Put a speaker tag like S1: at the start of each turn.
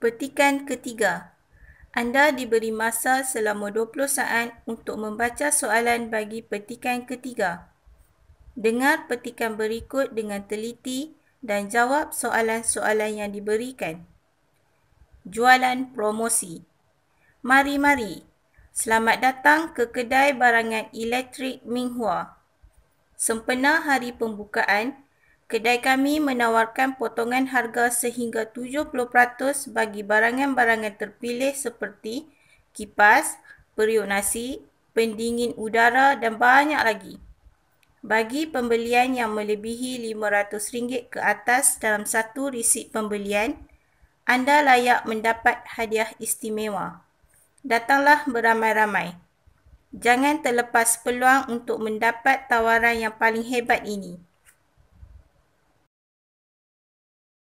S1: Petikan ketiga. Anda diberi masa selama 20 saat untuk membaca soalan bagi petikan ketiga. Dengar petikan berikut dengan teliti dan jawab soalan-soalan yang diberikan. Jualan promosi. Mari-mari. Selamat datang ke kedai barangan elektrik Minghua. Sempena hari pembukaan Kedai kami menawarkan potongan harga sehingga 70% bagi barangan-barangan terpilih seperti kipas, periuk nasi, pendingin udara dan banyak lagi. Bagi pembelian yang melebihi RM500 ke atas dalam satu risik pembelian, anda layak mendapat hadiah istimewa. Datanglah beramai-ramai. Jangan terlepas peluang untuk mendapat tawaran yang paling hebat ini.